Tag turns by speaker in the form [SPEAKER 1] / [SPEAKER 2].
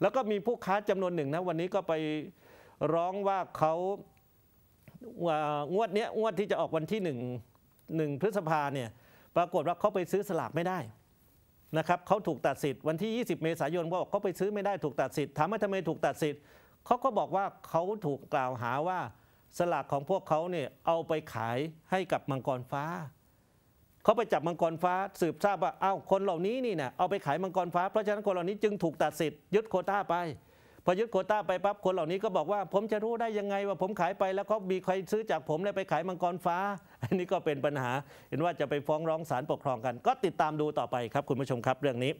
[SPEAKER 1] แล้วก็มีผู้ค้าจำนวนหนึ่งนะวันนี้ก็ไปร้องว่าเขางวดนี้งวดที่จะออกวันที่หนึ่งหนึ่งพฤษภาเนี่ยปรากฏว่าเขาไปซื้อสลากไม่ได้นะครับเขาถูกตัดสิทธิ์วันที่ 20 เมษายนขาบอกเขาไปซื้อไม่ได้ถูกตัดสิทธิ์ถามว่าทำไมถูกตัดสิทธิ์เขาก็บอกว่าเขาถูกกล่าวหาว่า สลากของพวกเขาเนี่ยเอาไปขายให้กับมังกรฟ้าเขาไปจับมังกรฟ้าสืบทราบว่าเอ้าคนเหล่านี้นี่เนี่ยเอาไปขายมังกรฟ้าเพราะฉะนั้นคนเหล่านี้จึงถูกตัดสิทธิ์ยึดโคต้าไป พอยึดโคต้าไปปั๊บคนเหล่านี้ก็บอกว่า ผมจะรู้ได้ยังไงว่าผมขายไป แล้วเขามีใครซื้อจากผมแล้วไปขายมังกรฟ้า อันนี้ก็เป็นปัญหา เห็นว่าจะไปฟ้องร้องศาลปกครองกัน ก็ติดตามดูต่อไปครับคุณผู้ชมครับเรื่องนี้